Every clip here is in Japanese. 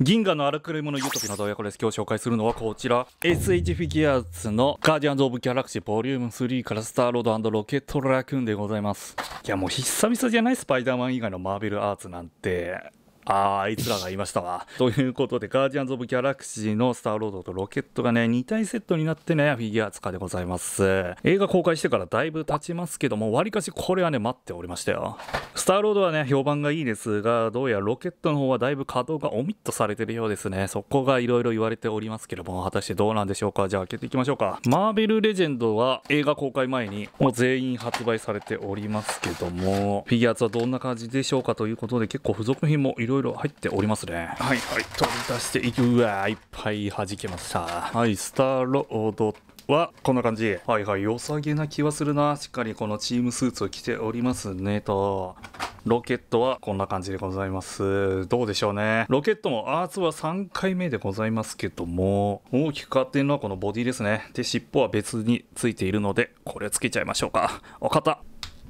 銀河の荒くれ者ユートピのドヤコです。今日紹介するのはこちら。SH フィギュアーズのガーディアンズ・オブ・ギャラクシーボリューム3からスターロードロケットラクーンでございます。いやもう久々じゃないスパイダーマン以外のマーベルアーツなんて。ああいつらがいましたわ ということでガーディアンズ・オブ・ギャラクシーのスターロードとロケットがね2体セットになってねフィギュア使いでございます映画公開してからだいぶ経ちますけどもわりかしこれはね待っておりましたよスターロードはね評判がいいですがどうやらロケットの方はだいぶ稼働がオミットされてるようですねそこがいろいろ言われておりますけども果たしてどうなんでしょうかじゃあ開けていきましょうかマーベル・レジェンドは映画公開前にもう全員発売されておりますけどもフィギュアーツはどんな感じでしょうかということで結構付属品もいろろいろ入っておりますねはいはい取り出していくわいっぱい弾けましたはいスターロードはこんな感じはいはい良さげな気はするなしっかりこのチームスーツを着ておりますねとロケットはこんな感じでございます。どうでしょうね。ロケットもアーツは3回目でございますけども、大きく変わっているのはこのボディですね。で、尻尾は別についているので、これつけちゃいましょうか。お方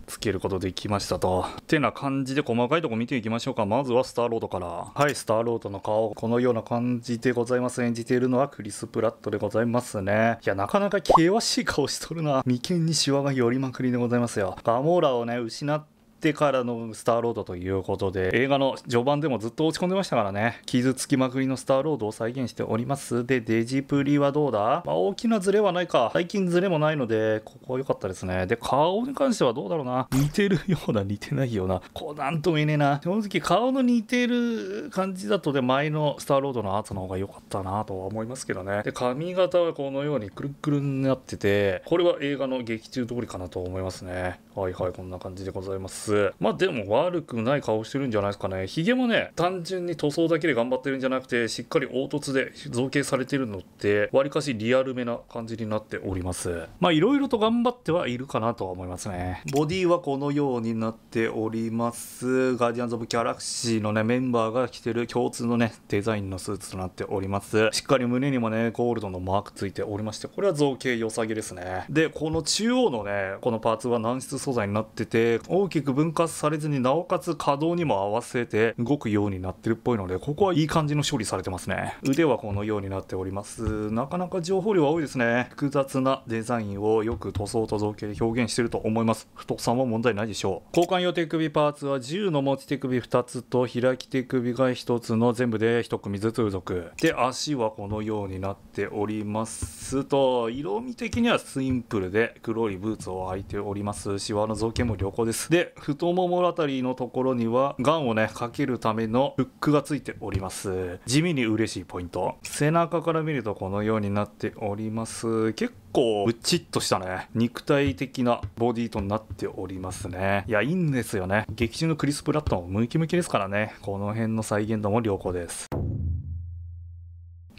つけることできましたと。ってな感じで細かいとこ見ていきましょうか。まずはスターロードから。はい、スターロードの顔、このような感じでございます。演じているのはクリス・プラットでございますね。いや、なかなか険しい顔しとるな。眉間にシワが寄りまくりでございますよ。ガモーラをね、失っってからのスターロードということで映画の序盤でもずっと落ち込んでましたからね傷つきまくりのスターロードを再現しておりますでデジプリはどうだ、まあ、大きなズレはないか最近ズレもないのでここは良かったですねで顔に関してはどうだろうな似てるような似てないようなこうなんとも言えねえな正直顔の似てる感じだとで前のスターロードのアートの方が良かったなとは思いますけどねで髪型はこのようにくるくるになっててこれは映画の劇中通りかなと思いますねはいはい、こんな感じでございます。まあでも悪くない顔してるんじゃないですかね。ヒゲもね、単純に塗装だけで頑張ってるんじゃなくて、しっかり凹凸で造形されてるのって、わりかしリアルめな感じになっております。まあいろいろと頑張ってはいるかなとは思いますね。ボディはこのようになっております。ガーディアンズ・オブ・ギャラクシーのね、メンバーが着てる共通のね、デザインのスーツとなっております。しっかり胸にもね、ゴールドのマークついておりまして、これは造形良さげですね。で、この中央のね、このパーツは軟質素材になってて大きく分割されずになおかつ可動にも合わせて動くようになってるっぽいのでここはいい感じの処理されてますね腕はこのようになっておりますなかなか情報量は多いですね複雑なデザインをよく塗装と造形で表現してると思います太さも問題ないでしょう交換用手首パーツは10の持ち手首2つと開き手首が1つの全部で1組ずつ付属で足はこのようになっておりますと色味的にはシンプルで黒いブーツを履いておりますしワの造形も良好ですで太ももあたりのところにはガンをねかけるためのフックがついております地味に嬉しいポイント背中から見るとこのようになっております結構ブチッとしたね肉体的なボディとなっておりますねいやいいんですよね劇中のクリス・プラットもムキムキですからねこの辺の再現度も良好です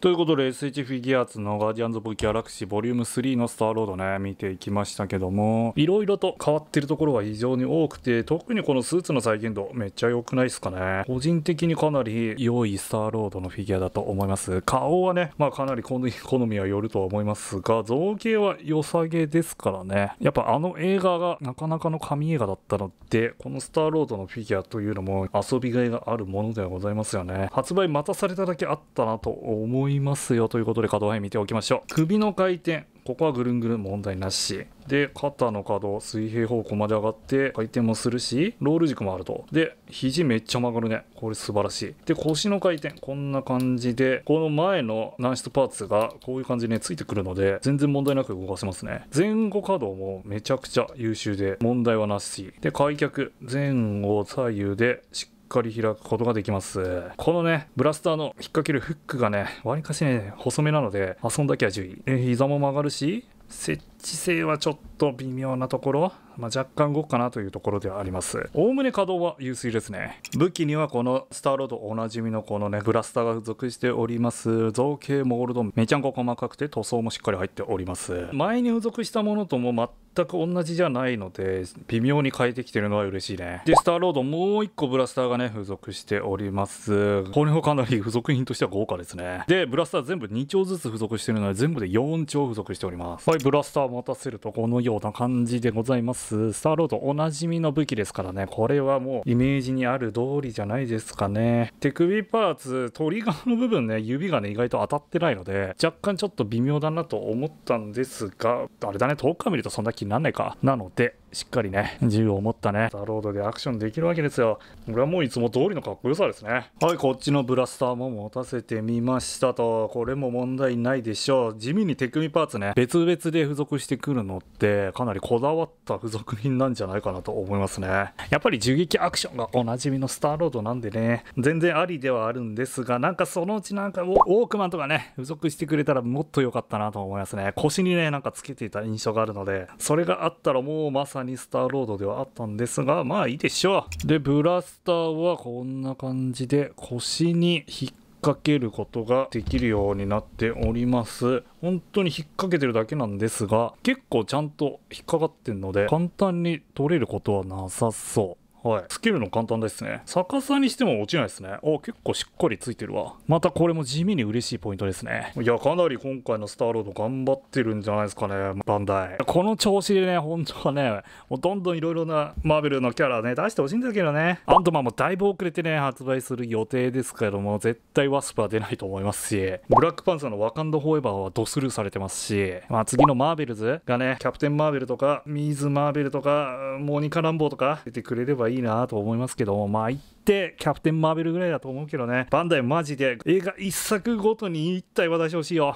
ということで SH フィギュアーツのガーディアンズ・オブ・ギャラクシーボリューム3のスターロードね、見ていきましたけども、いろいろと変わってるところが非常に多くて、特にこのスーツの再現度めっちゃ良くないですかね。個人的にかなり良いスターロードのフィギュアだと思います。顔はね、まあかなり好みはよるとは思いますが、造形は良さげですからね。やっぱあの映画がなかなかの神映画だったので、このスターロードのフィギュアというのも遊びがいがあるものではございますよね。発売待たされただけあったなと思いいますよということで可動範囲見ておきましょう首の回転ここはぐるんぐるん問題なしで肩の可動水平方向まで上がって回転もするしロール軸もあるとで肘めっちゃ曲がるねこれ素晴らしいで腰の回転こんな感じでこの前の軟質パーツがこういう感じに、ね、ついてくるので全然問題なく動かせますね前後可動もめちゃくちゃ優秀で問題はなしで開脚前後左右でしっかり開くことができますこのねブラスターの引っ掛けるフックがねわりかしね細めなので遊んだきゃ注意膝も曲がるし接知性はちょっと微妙なところ、まあ、若干動くかなというところではあります。おおむね稼働は優水ですね。武器にはこのスターロードおなじみのこのね、ブラスターが付属しております。造形モールド、めちゃんこ細かくて塗装もしっかり入っております。前に付属したものとも全く同じじゃないので、微妙に変えてきてるのは嬉しいね。で、スターロードもう1個ブラスターがね、付属しております。これもかなり付属品としては豪華ですね。で、ブラスター全部2丁ずつ付属してるので、全部で4丁付属しております。はい、ブラスター持たせるとこのような感じでございますスターロードおなじみの武器ですからねこれはもうイメージにある通りじゃないですかね手首パーツトリガーの部分ね指がね意外と当たってないので若干ちょっと微妙だなと思ったんですがあれだね遠くから見るとそんな気になんないかなのでしっかりね、銃を持ったね、ザロードでアクションできるわけですよ。これはもういつも通りのかっこよさですね。はい、こっちのブラスターも持たせてみましたと。これも問題ないでしょう。地味に手首パーツね、別々で付属してくるのって、かなりこだわった付属品なんじゃないかなと思いますね。やっぱり銃撃アクションがおなじみのスターロードなんでね、全然ありではあるんですが、なんかそのうちなんかウォークマンとかね、付属してくれたらもっと良かったなと思いますね。腰にね、なんかつけていた印象があるので、それがあったらもうまさにニスターロードではあったんですが、まあいいでしょう。で、ブラスターはこんな感じで腰に引っ掛けることができるようになっております。本当に引っ掛けてるだけなんですが、結構ちゃんと引っかかってんので、簡単に取れることはなさそう。はい。つけるの簡単ですね。逆さにしても落ちないですね。お、結構しっかりついてるわ。またこれも地味に嬉しいポイントですね。いや、かなり今回のスターロード頑張ってるんじゃないですかね、バンダイ。この調子でね、本当はね、もうどんどんいろいろなマーベルのキャラね、出してほしいんだけどね。アントマンもだいぶ遅れてね、発売する予定ですけども、絶対ワスプは出ないと思いますし、ブラックパンサーのワカンドフォーエバーはドスルーされてますし、まあ次のマーベルズがね、キャプテンマーベルとか、ミーズマーベルとか、モニカ・ランボーとか出てくれればいいいいなと思いますけども、まあ行って、キャプテンマーベルぐらいだと思うけどね。バンダイマジで映画1作ごとに1体渡してほしいよ。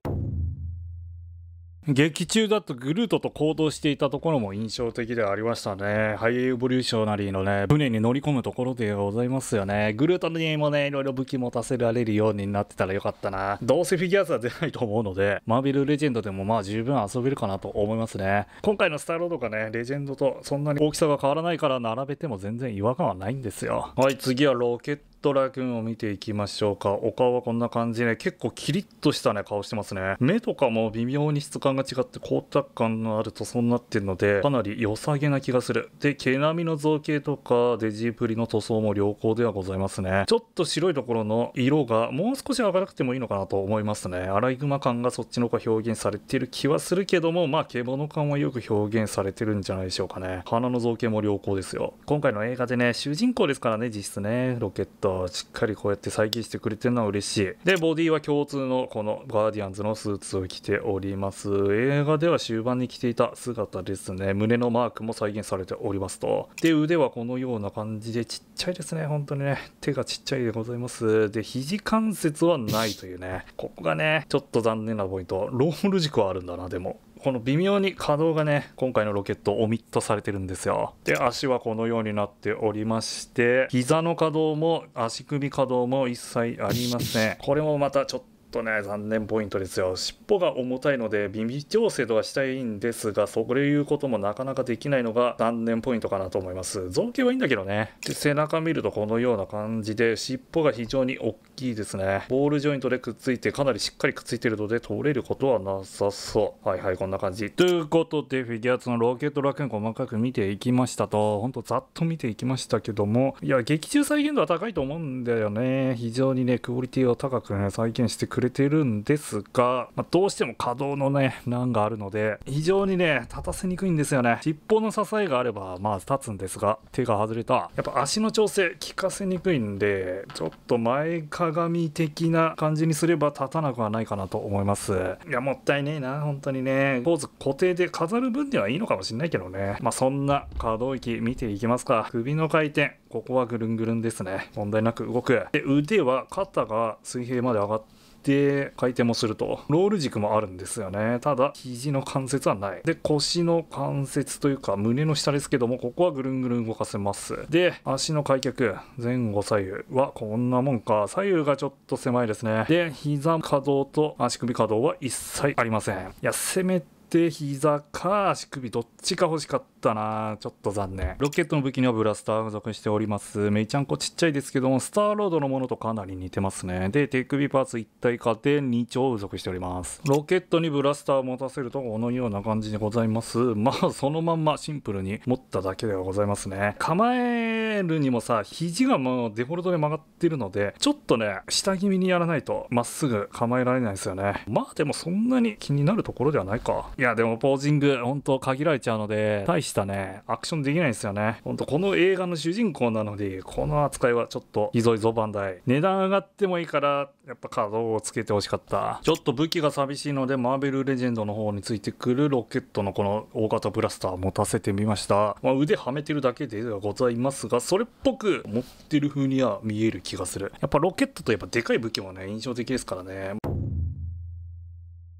劇中だとグルートと行動していたところも印象的ではありましたね。ハイエボリューショナリーのね、船に乗り込むところでございますよね。グルートにもね、いろいろ武器持たせられるようになってたらよかったな。どうせフィギュアスは出ないと思うので、マーベルレジェンドでもまあ十分遊べるかなと思いますね。今回のスターロードがね、レジェンドとそんなに大きさが変わらないから並べても全然違和感はないんですよ。はい、次はロケットラ君を見ていきましょうか。お顔はこんな感じで、ね、結構キリッとしたね、顔してますね。目とかも微妙に質感が違って、光沢感のある塗装になってるので、かなり良さげな気がする。で、毛並みの造形とか、デジプリの塗装も良好ではございますね。ちょっと白いところの色がもう少し明るくてもいいのかなと思いますね。アライグマ感がそっちの方が表現されている気はするけども、まあ、獣感はよく表現されてるんじゃないでしょうかね。鼻の造形も良好ですよ。今回の映画でね、主人公ですからね、実質ね、ロケット。と、しっかりこうやって再起してくれてるのは嬉しい。で、ボディは共通のこのガーディアンズのスーツを着ております。映画では終盤に着ていた姿ですね。胸のマークも再現されておりますと。で、腕はこのような感じでちっちゃいですね。本当にね。手がちっちゃいでございます。で、肘関節はないというね。ここがね、ちょっと残念なポイント。ロール軸はあるんだな、でも。この微妙に可動がね今回のロケットオミットされてるんですよで足はこのようになっておりまして膝の可動も足首可動も一切ありませんこれもまたちょっとね、残念ポイントですよ。尻尾が重たいので、微微調整とかしたいんですが、そういうこともなかなかできないのが残念ポイントかなと思います。造形はいいんだけどね。で背中見るとこのような感じで、尻尾が非常に大きいですね。ボールジョイントでくっついて、かなりしっかりくっついてるので、取れることはなさそう。はいはい、こんな感じ。ということで、フィギュア2のロケットラ楽園細かく見ていきましたと、ほんとざっと見ていきましたけども、いや、劇中再現度は高いと思うんだよね。非常にね、クオリティを高くね、再現してくくれてるんですが、まあ、どうしても可動のね、難があるので、非常にね、立たせにくいんですよね。尻尾の支えがあれば、まあ立つんですが、手が外れた。やっぱ足の調整、効かせにくいんで、ちょっと前かがみ的な感じにすれば立たなくはないかなと思います。いや、もったいねえな、本当にね。ポーズ固定で飾る分ではいいのかもしんないけどね。まあそんな可動域見ていきますか。首の回転、ここはぐるんぐるんですね。問題なく動く。で、腕は肩が水平まで上がって、で回転もするとロール軸もあるんですよねただ肘の関節はないで腰の関節というか胸の下ですけどもここはぐるんぐるん動かせますで足の開脚前後左右はこんなもんか左右がちょっと狭いですねで膝可動と足首可動は一切ありませんいやせめて手、膝か足首どっちか欲しかったなちょっと残念。ロケットの武器にはブラスター付属しております。めいちゃんこちっちゃいですけども、スターロードのものとかなり似てますね。で、手首パーツ一体化で2丁付属しております。ロケットにブラスターを持たせるとこのような感じでございます。まあ、そのまんまシンプルに持っただけではございますね。構えるにもさ、肘がもうデフォルトで曲がってるので、ちょっとね、下気味にやらないとまっすぐ構えられないですよね。まあでもそんなに気になるところではないか。いやでもポージング本当限られちゃうので大したねアクションできないんですよね本当この映画の主人公なのでこの扱いはちょっとひどいぞバンダイ値段上がってもいいからやっぱカードをつけてほしかったちょっと武器が寂しいのでマーベルレジェンドの方についてくるロケットのこの大型ブラスター持たせてみました、まあ、腕はめてるだけではございますがそれっぽく持ってる風には見える気がするやっぱロケットとやっぱでかい武器もね印象的ですからね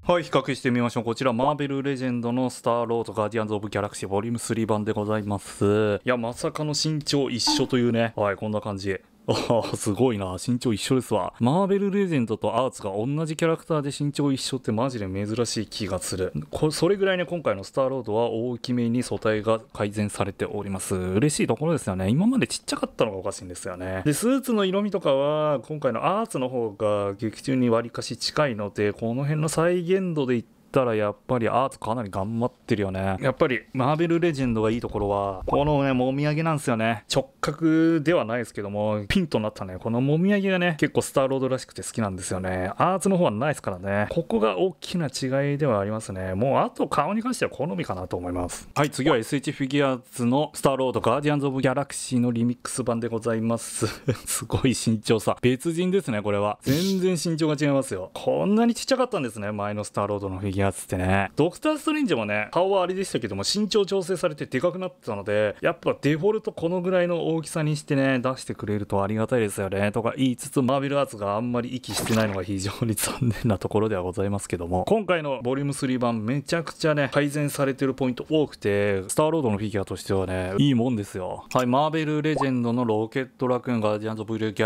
はい比較してみましょうこちらマーベルレジェンドのスターロードガーディアンズ・オブ・ギャラクシーボリューム3版でございますいやまさかの身長一緒というねはいこんな感じああ、すごいな。身長一緒ですわ。マーベルレジェンドとアーツが同じキャラクターで身長一緒ってマジで珍しい気がする。こそれぐらいね、今回のスターロードは大きめに素体が改善されております。嬉しいところですよね。今までちっちゃかったのがおかしいんですよね。で、スーツの色味とかは、今回のアーツの方が劇中に割かし近いので、この辺の再現度で言ってたらやっぱりアーツかなり頑張ってるよねやっぱりマーベルレジェンドがいいところはこのねもみあげなんですよね直角ではないですけどもピンとなったねこのもみあげがね結構スターロードらしくて好きなんですよねアーツの方はないですからねここが大きな違いではありますねもうあと顔に関しては好みかなと思いますはい次は SH フィギュアーズのスターロードガーディアンズ・オブ・ギャラクシーのリミックス版でございます すごい身長差別人ですねこれは全然身長が違いますよこんなにちっちゃかったんですね前のスターロードのフィギュアやつってねドクター・ストレンジもね顔はあれでしたけども身長調整されてでかくなってたのでやっぱデフォルトこのぐらいの大きさにしてね出してくれるとありがたいですよねとか言いつつマーベルアーツがあんまり息してないのが非常に残念なところではございますけども今回のボリューム3版めちゃくちゃね改善されてるポイント多くてスターロードのフィギュアとしてはねいいもんですよはいマーベルレジェンドのロケットラクーンガーディアンズ・オブ・ギャギ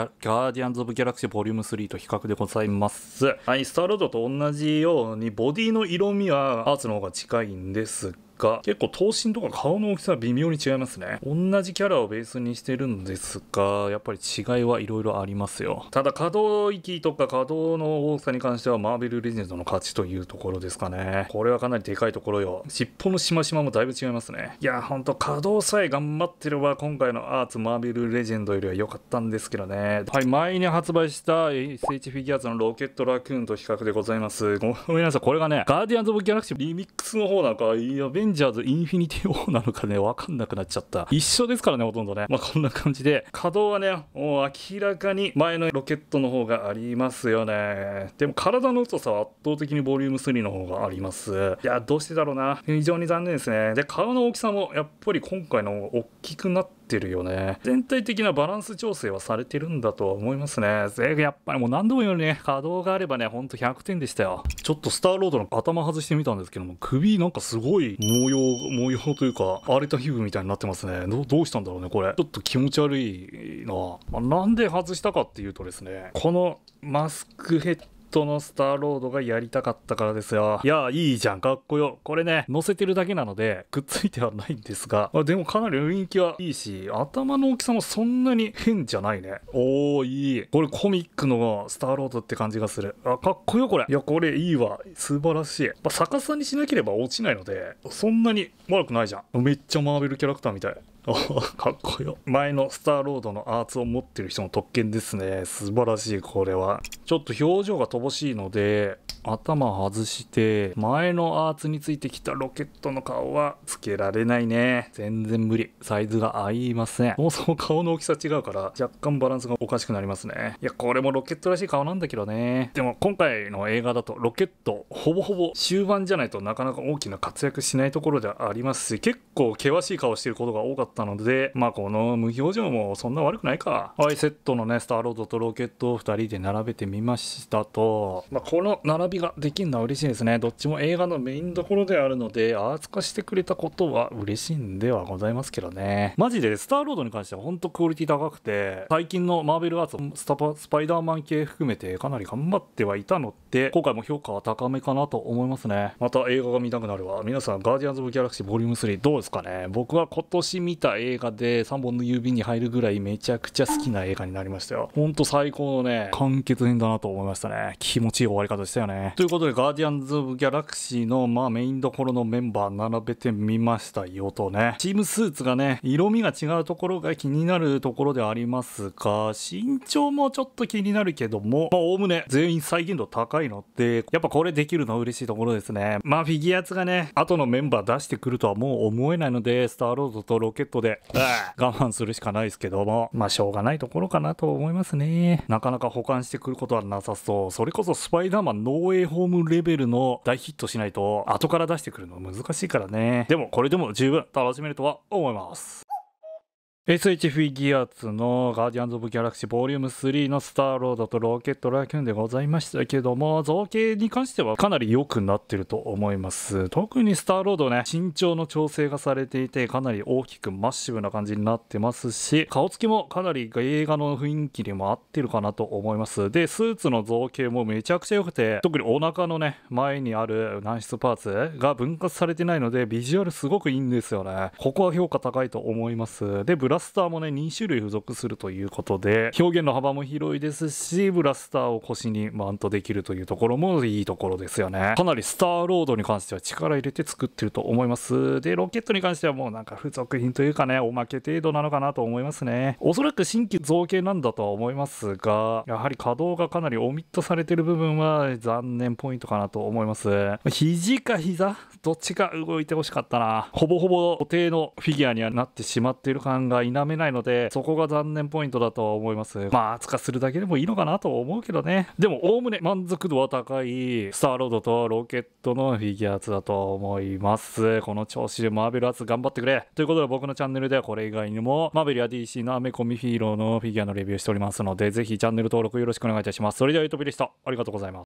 ャラクシーボリューム3と比較でございますはいスターロードと同じようにボディの色味はアーツの方が近いんですが結構頭身とか顔の大きさは微妙に違いますね同じキャラをベースにしてるんですがやっぱり違いはいろいろありますよただ可動域とか可動の大きさに関してはマーベルレジェンドの勝ちというところですかねこれはかなりでかいところよ尻尾のしましまもだいぶ違いますねいやほんと可動さえ頑張ってれば今回のアーツマーベルレジェンドよりは良かったんですけどねはい前に発売した SH フィギュアーツのロケットラクーンと比較でございますごめんなさいこれがねガーディアンズ・オブ・ギャラクシーリミックスの方なんかいや便ンジャーズインフィニティーなのかね、わかんなくなっちゃった。一緒ですからね、ほとんどね。まあ、こんな感じで、稼働はね、もう明らかに前のロケットの方がありますよね。でも体の太さは圧倒的にボリューム3の方があります。いや、どうしてだろうな。非常に残念ですね。で、顔の大きさもやっぱり今回の大きくなっててるよね。全体的なバランス調整はされてるんだとは思いますね。やっぱりもう何度も言うようにね、稼働があればね、ほんと100点でしたよ。ちょっとスターロードの頭外してみたんですけども、首なんかすごい模様、模様というか、荒れた皮膚みたいになってますね。どうしたんだろうね、これ。ちょっと気持ち悪いな。まあ、なんで外したかっていうとですね、このマスクヘットのスターロードがやりたかったからですよ。いや、いいじゃん。かっこよ。これね、乗せてるだけなので、くっついてはないんですが、あでもかなり雰囲気はいいし、頭の大きさもそんなに変じゃないね。おー、いい。これコミックのスターロードって感じがする。あ、かっこよ、これ。いや、これいいわ。素晴らしい。まあ、逆さにしなければ落ちないので、そんなに悪くないじゃん。めっちゃマーベルキャラクターみたい。かっこよ。前のスターロードのアーツを持ってる人の特権ですね。素晴らしい、これは。ちょっと表情が乏しいので、頭外して前のアーツについてきたロケットの顔はつけられないね全然無理サイズが合いませんそもそも顔の大きさ違うから若干バランスがおかしくなりますねいやこれもロケットらしい顔なんだけどねでも今回の映画だとロケットほぼほぼ終盤じゃないとなかなか大きな活躍しないところではありますし結構険しい顔してることが多かったのでまあこの無表情もそんな悪くないかはいセットのねスターロードとロケットを2人で並べてみましたと、まあ、この並びびができるのは嬉しいですね。どっちも映画のメインどころであるので、ああ、してくれたことは嬉しいんではございますけどね。マジで、スターロードに関しては本当クオリティ高くて、最近のマーベルアーツ、スタパ、スパイダーマン系含めてかなり頑張ってはいたので、今回も評価は高めかなと思いますね。また映画が見たくなるわ。皆さん、ガーディアンズ・オブ・ギャラクシーボリューム3どうですかね僕は今年見た映画で3本の指に入るぐらいめちゃくちゃ好きな映画になりましたよ。ほんと最高のね、完結編だなと思いましたね。気持ちいい終わり方でしたよね。ということで、ガーディアンズ・オブ・ギャラクシーの、まあ、メインどころのメンバー並べてみましたよとね。チームスーツがね、色味が違うところが気になるところでありますが、身長もちょっと気になるけども、まあ、おおむね全員再現度高いので、やっぱこれできるのは嬉しいところですね。まあ、フィギュアツがね、後のメンバー出してくるとはもう思えないので、スターロードとロケットで、我慢するしかないですけども、まあ、しょうがないところかなと思いますね。なかなか保管してくることはなさそう。それこそスパイダーマンノー東イホームレベルの大ヒットしないと後から出してくるの難しいからねでもこれでも十分楽しめるとは思います SH フィギュアツのガーディアンズ・オブ・ギャラクシーボリューム3のスターロードとロケットラキュンでございましたけども、造形に関してはかなり良くなってると思います。特にスターロードね、身長の調整がされていて、かなり大きくマッシブな感じになってますし、顔つきもかなり映画の雰囲気にも合ってるかなと思います。で、スーツの造形もめちゃくちゃ良くて、特にお腹のね、前にある軟質パーツが分割されてないので、ビジュアルすごくいいんですよね。ここは評価高いと思います。で、ブララスターもね2種類付属するということで表現の幅も広いですしブラスターを腰にマウントできるというところもいいところですよねかなりスターロードに関しては力入れて作ってると思いますでロケットに関してはもうなんか付属品というかねおまけ程度なのかなと思いますねおそらく新規造形なんだとは思いますがやはり稼働がかなりオミットされてる部分は残念ポイントかなと思います肘か膝どっちか動いてほしかったなほぼほぼ固定のフィギュアにはなってしまっている感が否めないので、そこが残念ポイントだとは思います。まあ、扱するだけでもいいのかなと思うけどね。でも、おおむね満足度は高い、スターロードとロケットのフィギュアーツだと思います。この調子でマーベルアーツ頑張ってくれ。ということで、僕のチャンネルではこれ以外にも、マーベルや DC のアメコミヒーローのフィギュアのレビューしておりますので、ぜひチャンネル登録よろしくお願いいたします。それでは、ゆとびでした。ありがとうございます。